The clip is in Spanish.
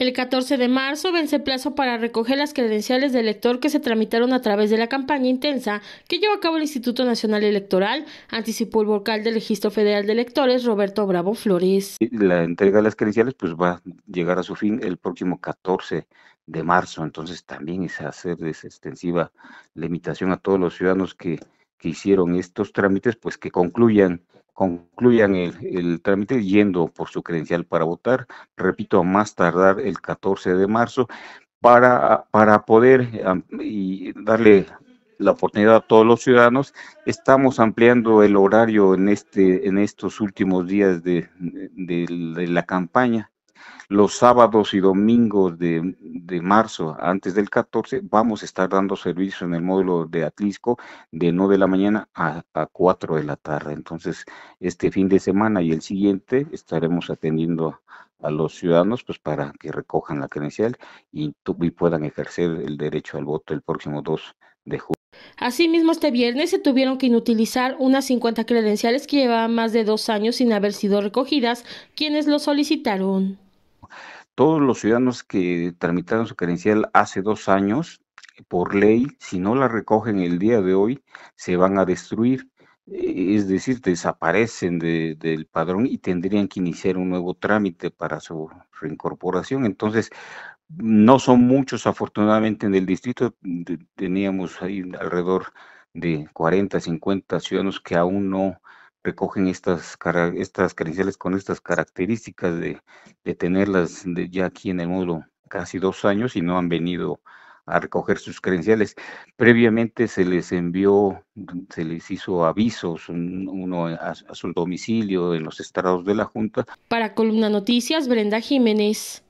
El 14 de marzo vence plazo para recoger las credenciales de elector que se tramitaron a través de la campaña intensa que llevó a cabo el Instituto Nacional Electoral, anticipó el vocal del Registro Federal de Electores, Roberto Bravo Flores. La entrega de las credenciales pues va a llegar a su fin el próximo 14 de marzo, entonces también es hacer pues, extensiva la invitación a todos los ciudadanos que que hicieron estos trámites, pues que concluyan, concluyan el, trámite yendo por su credencial para votar, repito, a más tardar el 14 de marzo, para, para poder y darle la oportunidad a todos los ciudadanos. Estamos ampliando el horario en, este, en estos últimos días de la campaña los sábados y domingos de, marzo, antes del 14, vamos a estar dando servicio en el módulo de Atlisco de 9 de la mañana a, 4 de la tarde. Entonces, este fin de semana y el siguiente estaremos atendiendo a los ciudadanos pues para que recojan la credencial y, y puedan ejercer el derecho al voto el próximo 2 de julio. Asimismo, este viernes se tuvieron que inutilizar unas 50 credenciales que llevaban más de dos años sin haber sido recogidas, quienes lo solicitaron todos los ciudadanos que tramitaron su credencial hace dos años, por ley, si no la recogen el día de hoy, se van a destruir, eh, es decir, desaparecen del padrón y tendrían que iniciar un nuevo trámite para su reincorporación. Entonces, no son muchos, afortunadamente en el distrito teníamos ahí alrededor de 40, 50 ciudadanos que aún no recogen estas, estas credenciales con estas características de, tenerlas ya aquí en el módulo casi dos años y no han venido a recoger sus credenciales. Previamente se les envió, se les hizo avisos, uno a, su domicilio en los estados de la Junta. Para Columna Noticias, Brenda Jiménez.